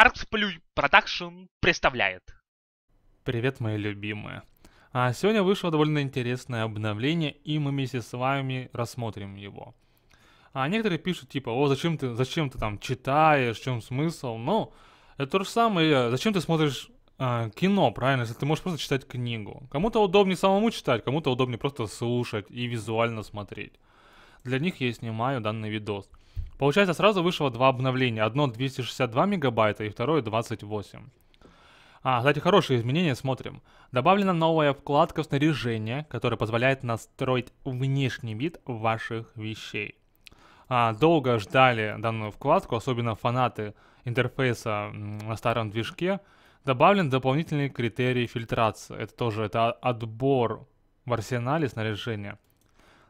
Artsplay Production представляет. Привет, мои любимые. А сегодня вышло довольно интересное обновление, и мы вместе с вами рассмотрим его. А некоторые пишут, типа, о, зачем ты, зачем ты там читаешь, в чем смысл, но ну, это то же самое, э, зачем ты смотришь э, кино, правильно, если ты можешь просто читать книгу. Кому-то удобнее самому читать, кому-то удобнее просто слушать и визуально смотреть. Для них я снимаю данный видос. Получается, сразу вышло два обновления. Одно 262 мегабайта и второе 28. А, кстати, хорошие изменения, смотрим. Добавлена новая вкладка снаряжения, которая позволяет настроить внешний вид ваших вещей. А, долго ждали данную вкладку, особенно фанаты интерфейса на старом движке. Добавлен дополнительный критерий фильтрации. Это тоже это отбор в арсенале снаряжения.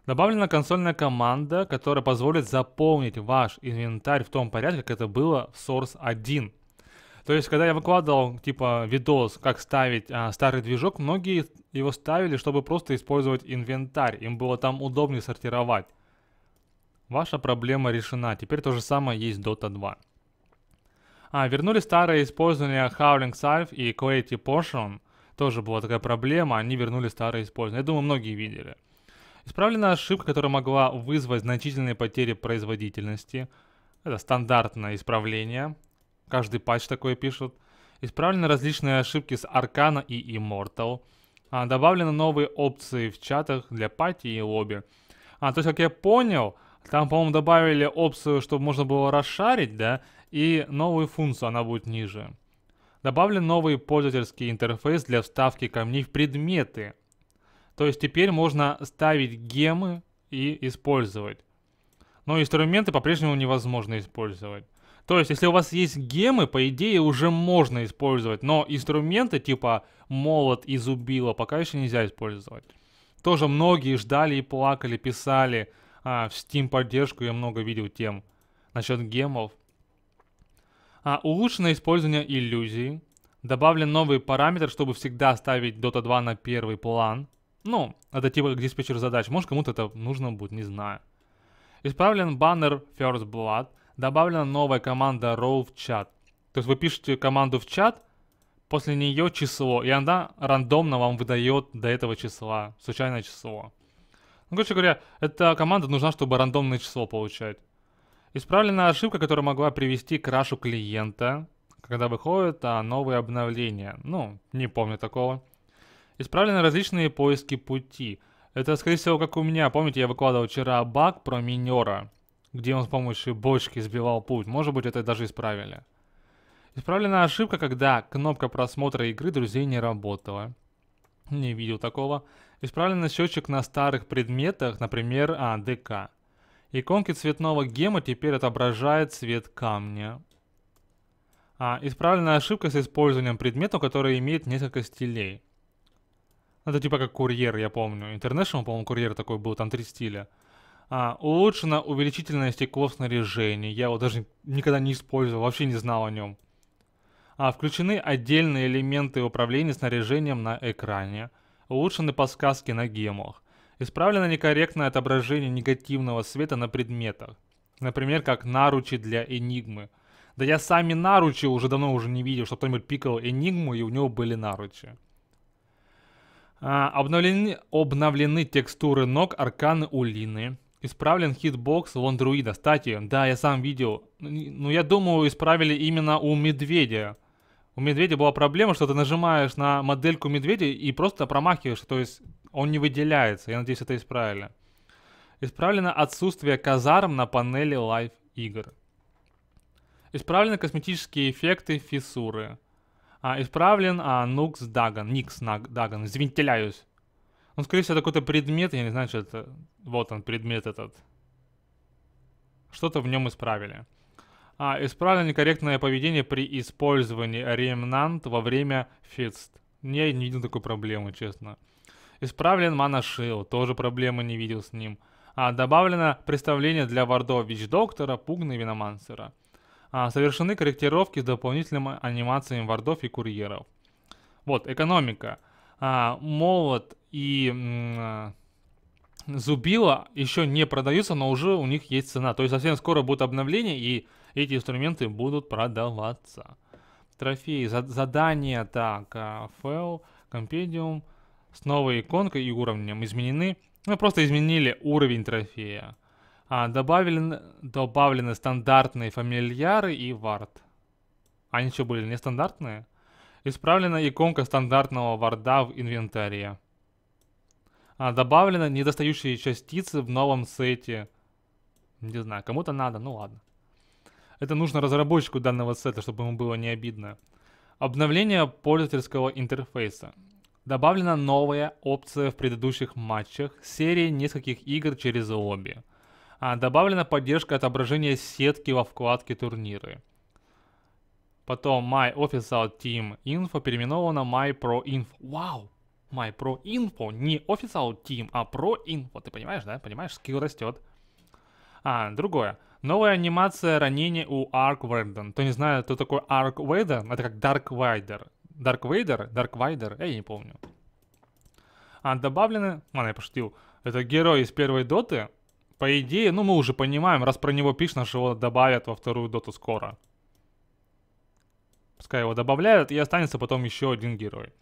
Добавлена консольная команда, которая позволит заполнить ваш инвентарь в том порядке, как это было в Source 1. То есть, когда я выкладывал, типа, видос, как ставить а, старый движок, многие его ставили, чтобы просто использовать инвентарь. Им было там удобнее сортировать. Ваша проблема решена. Теперь то же самое есть Dota 2. А, вернули старое использование Howling Salve и Quality Potion. Тоже была такая проблема, они вернули старое использование. Я думаю, многие видели. Исправлена ошибка, которая могла вызвать значительные потери производительности. Это стандартное исправление. Каждый патч такое пишут. Исправлены различные ошибки с Аркана и Immortal. А, добавлены новые опции в чатах для пати и лобби. А, то есть, как я понял, там, по-моему, добавили опцию, чтобы можно было расшарить, да, и новую функцию, она будет ниже. Добавлен новый пользовательский интерфейс для вставки камней в предметы. То есть теперь можно ставить гемы и использовать. Но инструменты по-прежнему невозможно использовать. То есть, если у вас есть гемы, по идее, уже можно использовать, но инструменты типа молот и зубило пока еще нельзя использовать. Тоже многие ждали и плакали, писали а, в Steam поддержку, я много видел тем насчет гемов. А, улучшено использование иллюзии. Добавлен новый параметр, чтобы всегда ставить Dota 2 на первый план. Ну, это типа как диспетчер задач. Может, кому-то это нужно будет, не знаю. Исправлен баннер First Blood. Добавлена новая команда Roll в чат. То есть вы пишете команду в чат, после нее число, и она рандомно вам выдает до этого числа, случайное число. Ну, короче говоря, эта команда нужна, чтобы рандомное число получать. Исправлена ошибка, которая могла привести к рашу клиента, когда выходят а, новые обновления. Ну, не помню такого. Исправлены различные поиски пути. Это, скорее всего, как у меня. Помните, я выкладывал вчера баг про минера, где он с помощью бочки сбивал путь. Может быть, это даже исправили. Исправлена ошибка, когда кнопка просмотра игры друзей не работала. Не видел такого. Исправлен счетчик на старых предметах, например, а, ДК. Иконки цветного гема теперь отображает цвет камня. А, исправлена ошибка с использованием предмета, который имеет несколько стилей. Ну, это типа как курьер, я помню. International, по-моему, курьер такой был, там три стиля. А, улучшено увеличительное стекло в Я его даже никогда не использовал, вообще не знал о нем. А, включены отдельные элементы управления снаряжением на экране. Улучшены подсказки на гемах. Исправлено некорректное отображение негативного света на предметах. Например, как наручи для Энигмы. Да я сами наручи уже давно уже не видел, что кто-нибудь пикал Энигму и у него были наручи. А, обновлены, обновлены текстуры ног Арканы Улины. Исправлен хитбокс Лондруида. Кстати, да, я сам видел. Ну, ну, я думаю, исправили именно у Медведя. У Медведя была проблема, что ты нажимаешь на модельку Медведя и просто промахиваешь. То есть он не выделяется. Я надеюсь, это исправили. Исправлено отсутствие казарм на панели лайв игр. Исправлены косметические эффекты, фиссуры. А, исправлен а, Нукс Даган. Никс Даган. Извините, ляюсь. Ну, скорее всего, это какой-то предмет, я не знаю, что это. Вот он, предмет этот. Что-то в нем исправили. А, исправлено некорректное поведение при использовании ремнант во время фист. Не, не видел такой проблемы, честно. Исправлен манашил, тоже проблемы не видел с ним. А, добавлено представление для вардов Вич Доктора, Пугна и Виномансера. А, совершены корректировки с дополнительными анимациями вардов и курьеров. Вот, экономика. А, молот и а, зубила еще не продаются, но уже у них есть цена. То есть совсем скоро будет обновление, и эти инструменты будут продаваться. Трофеи, задания, так, фэл, компедиум с новой иконкой и уровнем изменены. Мы ну, просто изменили уровень трофея. А, добавлен, добавлены стандартные фамильяры и вард. А они что были, нестандартные? Исправлена иконка стандартного варда в инвентаре. А, добавлены недостающие частицы в новом сете. Не знаю, кому-то надо, ну ладно. Это нужно разработчику данного сета, чтобы ему было не обидно. Обновление пользовательского интерфейса. Добавлена новая опция в предыдущих матчах серии нескольких игр через лобби – а, добавлена поддержка отображения сетки во вкладке «Турниры». Потом My Official Team Info переименовано My Pro Info. Вау! My Pro Info не Official Team, а Pro Info. Ты понимаешь, да? Понимаешь, скилл растет. А, другое. Новая анимация ранения у Арк Вейден. Кто не знает, кто такой Арк Вейден, это как Дарк Вайдер. Дарк Вейдер? Дарк Вайдер? Я не помню. А добавлены... Ладно, я пошутил. Это герой из первой доты, по идее, ну мы уже понимаем, раз про него пишно, что его добавят во вторую доту скоро. Пускай его добавляют, и останется потом еще один герой.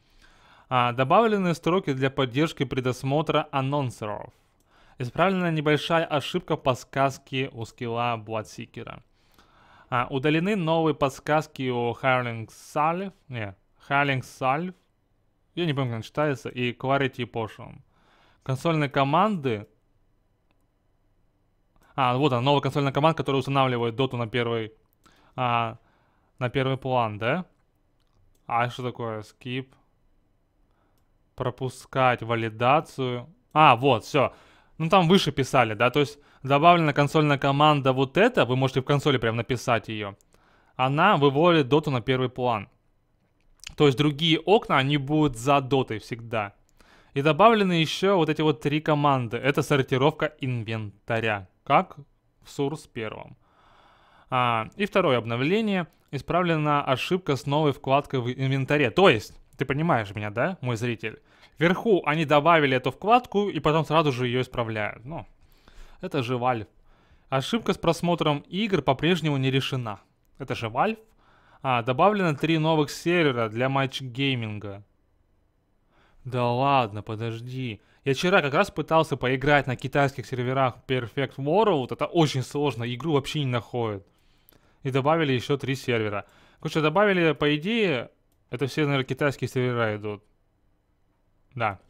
А, добавлены строки для поддержки предосмотра анонсеров. Исправлена небольшая ошибка подсказки у скилла Бладсикера. А, удалены новые подсказки у Харлинг Сальв. Не, Харлинг Сальв. Я не помню, как он читается. И Clarity Potion. Консольные команды а, вот она, новая консольная команда, которая устанавливает доту на первый... А, на первый план, да? А что такое? Skip. Пропускать валидацию. А, вот, все. Ну, там выше писали, да? То есть добавлена консольная команда вот эта, вы можете в консоли прям написать ее. Она выводит доту на первый план. То есть другие окна, они будут за дотой всегда. И добавлены еще вот эти вот три команды. Это сортировка инвентаря как в Source первом. А, и второе обновление. Исправлена ошибка с новой вкладкой в инвентаре. То есть, ты понимаешь меня, да, мой зритель? Вверху они добавили эту вкладку и потом сразу же ее исправляют. Ну, это же Valve. Ошибка с просмотром игр по-прежнему не решена. Это же Valve. А, добавлено три новых сервера для матч гейминга. Да ладно, подожди. Я вчера как раз пытался поиграть на китайских серверах Perfect World. Это очень сложно, игру вообще не находят. И добавили еще три сервера. Короче, добавили, по идее, это все, наверное, китайские сервера идут. Да.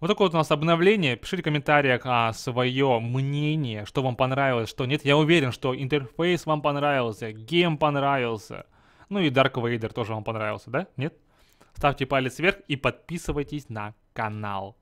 Вот такое вот у нас обновление. Пишите в комментариях а, свое мнение, что вам понравилось, что нет. Я уверен, что интерфейс вам понравился, гейм понравился. Ну и Dark Vader тоже вам понравился, да? Нет? Ставьте палец вверх и подписывайтесь на канал.